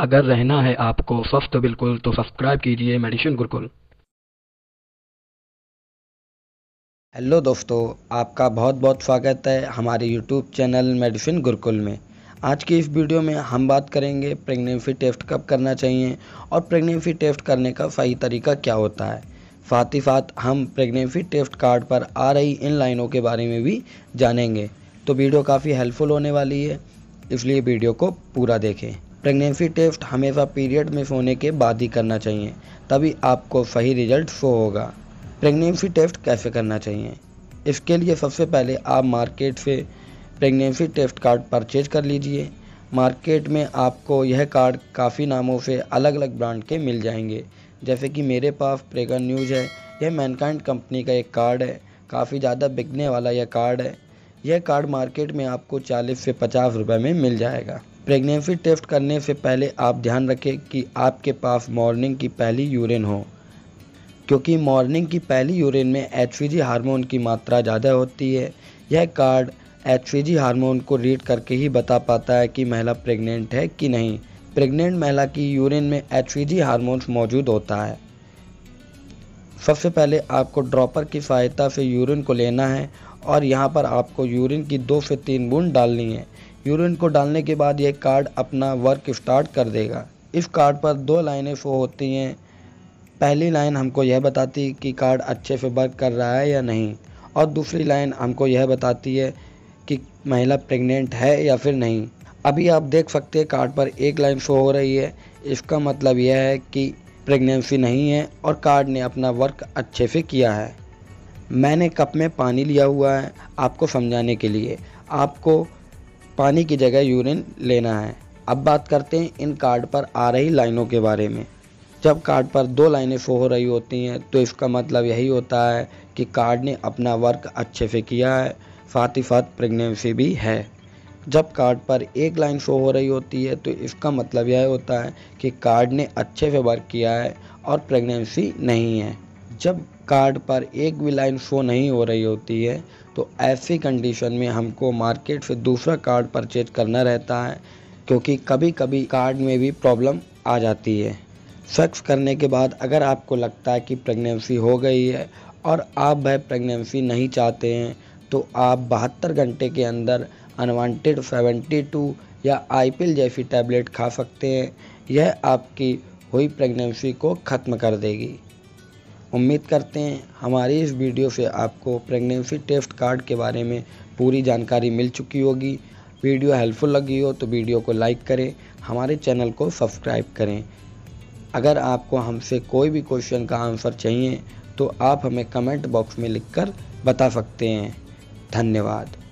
अगर रहना है आपको स्वस्थ बिल्कुल तो सब्सक्राइब कीजिए मेडिसिन गुरुकुल हेलो दोस्तों आपका बहुत बहुत स्वागत है हमारे यूट्यूब चैनल मेडिसिन गुरुकुल में आज की इस वीडियो में हम बात करेंगे प्रेगनेंसी टेस्ट कब करना चाहिए और प्रेगनेंसी टेस्ट करने का सही तरीका क्या होता है साथ ही साथ हम प्रेगनेंसी टेस्ट कार्ड पर आ रही इन लाइनों के बारे में भी जानेंगे तो वीडियो काफ़ी हेल्पफुल होने वाली है इसलिए वीडियो को पूरा देखें प्रेगनेंसी टेस्ट हमेशा पीरियड मिस होने के बाद ही करना चाहिए तभी आपको सही रिजल्ट शो होगा प्रेगनेंसी टेस्ट कैसे करना चाहिए इसके लिए सबसे पहले आप मार्केट से प्रेगनेंसी टेस्ट कार्ड परचेज कर लीजिए मार्केट में आपको यह कार्ड काफ़ी नामों से अलग अलग ब्रांड के मिल जाएंगे जैसे कि मेरे पास प्रेगन न्यूज है यह मैनकाइंड कंपनी का एक कार्ड है काफ़ी ज़्यादा बिकने वाला यह कार्ड है यह कार्ड मार्केट में आपको 40 से 50 रुपए में मिल जाएगा प्रेगनेंसी टेस्ट करने से पहले आप ध्यान रखें कि आपके पास मॉर्निंग की पहली यूरिन हो क्योंकि मॉर्निंग की पहली यूरिन में एच हार्मोन की मात्रा ज़्यादा होती है यह कार्ड एच हार्मोन को रीड करके ही बता पाता है कि महिला प्रेग्नेंट है कि नहीं प्रेग्नेंट महिला की यूरिन में एच हार्मोन्स मौजूद होता है सबसे पहले आपको ड्रॉपर की सहायता से यूरिन को लेना है और यहाँ पर आपको यूरिन की दो से तीन बूंद डालनी है यूरिन को डालने के बाद यह कार्ड अपना वर्क स्टार्ट कर देगा इस कार्ड पर दो लाइनें शो होती हैं पहली लाइन हमको यह बताती कि कार्ड अच्छे से वर्क कर रहा है या नहीं और दूसरी लाइन हमको यह बताती है कि महिला प्रेग्नेंट है या फिर नहीं अभी आप देख सकते हैं कार्ड पर एक लाइन शो हो रही है इसका मतलब यह है कि प्रेगनेंसी नहीं है और कार्ड ने अपना वर्क अच्छे से किया है मैंने कप में पानी लिया हुआ है आपको समझाने के लिए आपको पानी की जगह यूरिन लेना है अब बात करते हैं इन कार्ड पर आ रही लाइनों के बारे में जब कार्ड पर दो लाइनें शो हो रही होती हैं तो इसका मतलब यही होता है कि कार्ड ने अपना वर्क अच्छे से किया है साथ ही साथ प्रेगनेंसी भी है जब कार्ड पर एक लाइन शो हो रही होती है तो इसका मतलब यह होता है कि कार्ड ने अच्छे से वर्क किया है और प्रेगनेंसी नहीं है जब कार्ड पर एक भी लाइन शो नहीं हो रही होती है तो ऐसी कंडीशन में हमको मार्केट से दूसरा कार्ड परचेज करना रहता है क्योंकि कभी कभी कार्ड में भी प्रॉब्लम आ जाती है सेक्स करने के बाद अगर आपको लगता है कि प्रेगनेंसी हो गई है और आप वह प्रेगनेंसी नहीं चाहते हैं तो आप बहत्तर घंटे के अंदर अनवांटेड 72 या आईपिल जैसी टैबलेट खा सकते हैं यह आपकी हुई प्रेगनेंसी को ख़त्म कर देगी उम्मीद करते हैं हमारी इस वीडियो से आपको प्रेगनेंसी टेस्ट कार्ड के बारे में पूरी जानकारी मिल चुकी होगी वीडियो हेल्पफुल लगी हो तो वीडियो को लाइक करें हमारे चैनल को सब्सक्राइब करें अगर आपको हमसे कोई भी क्वेश्चन का आंसर चाहिए तो आप हमें कमेंट बॉक्स में लिखकर बता सकते हैं धन्यवाद